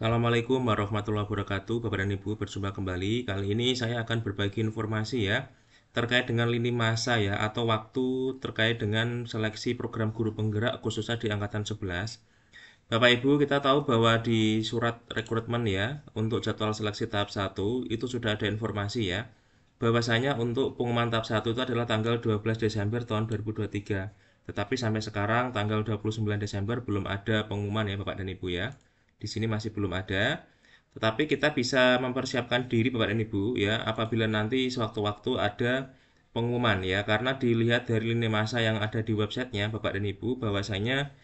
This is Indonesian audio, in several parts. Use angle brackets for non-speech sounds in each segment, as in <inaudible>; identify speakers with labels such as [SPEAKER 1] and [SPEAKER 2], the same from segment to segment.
[SPEAKER 1] Assalamualaikum warahmatullahi wabarakatuh Bapak dan Ibu berjumpa kembali Kali ini saya akan berbagi informasi ya Terkait dengan lini masa ya Atau waktu terkait dengan seleksi program guru penggerak Khususnya di Angkatan 11 Bapak Ibu kita tahu bahwa di surat rekrutmen ya Untuk jadwal seleksi tahap 1 Itu sudah ada informasi ya Bahwasanya untuk pengumuman tahap 1 itu adalah tanggal 12 Desember tahun 2023 Tetapi sampai sekarang tanggal 29 Desember belum ada pengumuman ya Bapak dan Ibu ya di sini masih belum ada. Tetapi kita bisa mempersiapkan diri Bapak dan Ibu ya apabila nanti sewaktu-waktu ada pengumuman ya karena dilihat dari lini masa yang ada di websitenya Bapak dan Ibu bahwasanya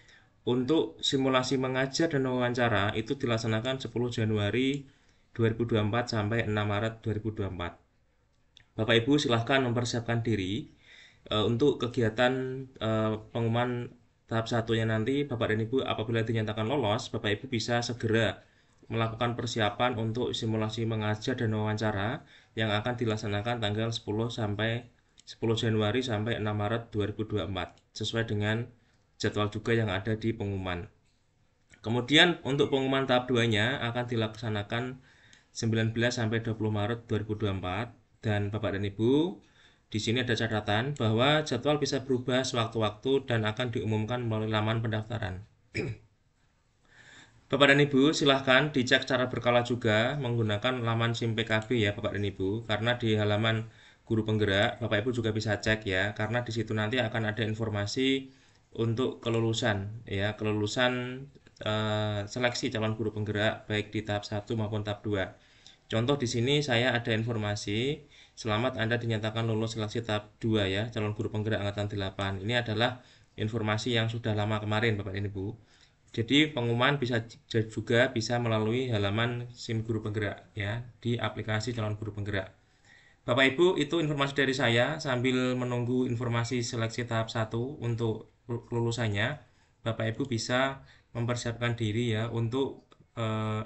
[SPEAKER 1] untuk simulasi mengajar dan wawancara itu dilaksanakan 10 Januari 2024 sampai 6 Maret 2024. Bapak Ibu silahkan mempersiapkan diri e, untuk kegiatan e, pengumuman Tahap satunya nanti Bapak dan Ibu apabila dinyatakan lolos, Bapak Ibu bisa segera melakukan persiapan untuk simulasi mengajar dan wawancara yang akan dilaksanakan tanggal 10 sampai 10 Januari sampai 6 Maret 2024 sesuai dengan jadwal juga yang ada di pengumuman. Kemudian untuk pengumuman tahap 2-nya akan dilaksanakan 19 sampai 20 Maret 2024 dan Bapak dan Ibu di sini ada catatan bahwa jadwal bisa berubah sewaktu-waktu dan akan diumumkan melalui laman pendaftaran. <clears throat> Bapak dan Ibu, silahkan dicek cara berkala juga menggunakan laman SIM PKB ya Bapak dan Ibu, karena di halaman guru penggerak, Bapak Ibu juga bisa cek ya, karena di situ nanti akan ada informasi untuk kelulusan ya, kelulusan eh, seleksi calon guru penggerak baik di tahap 1 maupun tahap 2. Contoh di sini saya ada informasi selamat Anda dinyatakan lulus seleksi tahap 2 ya, calon guru penggerak angkatan 8. Ini adalah informasi yang sudah lama kemarin Bapak dan Ibu. Jadi pengumuman bisa juga bisa melalui halaman SIM guru penggerak ya di aplikasi calon guru penggerak. Bapak Ibu, itu informasi dari saya sambil menunggu informasi seleksi tahap 1 untuk lulusannya. Bapak Ibu bisa mempersiapkan diri ya untuk eh,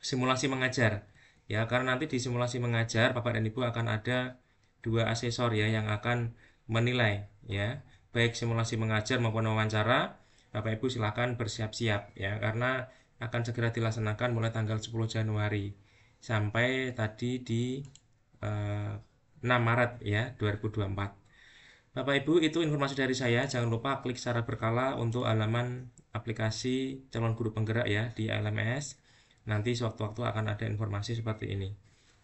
[SPEAKER 1] simulasi mengajar. Ya, karena nanti di simulasi mengajar Bapak dan Ibu akan ada dua asesor ya yang akan menilai ya, baik simulasi mengajar maupun wawancara. Bapak Ibu silahkan bersiap-siap ya karena akan segera dilaksanakan mulai tanggal 10 Januari sampai tadi di eh, 6 Maret ya 2024. Bapak Ibu, itu informasi dari saya. Jangan lupa klik secara berkala untuk halaman aplikasi calon guru penggerak ya di LMS. Nanti sewaktu-waktu akan ada informasi seperti ini.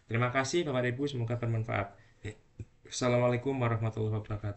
[SPEAKER 1] Terima kasih Bapak Ibu, semoga bermanfaat. Assalamualaikum warahmatullahi wabarakatuh.